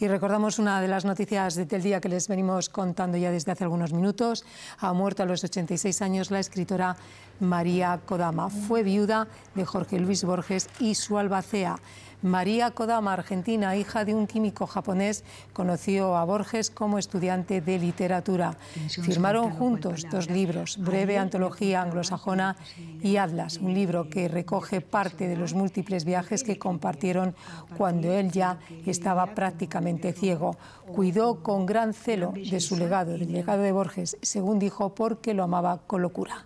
Y recordamos una de las noticias del día que les venimos contando ya desde hace algunos minutos. Ha muerto a los 86 años la escritora María Kodama. Fue viuda de Jorge Luis Borges y su albacea. María Kodama, argentina, hija de un químico japonés, conoció a Borges como estudiante de literatura. Firmaron juntos dos libros, Breve Antología Anglosajona y Atlas, un libro que recoge parte de los múltiples viajes que compartieron cuando él ya estaba prácticamente ciego. Cuidó con gran celo de su legado, del legado de Borges, según dijo, porque lo amaba con locura.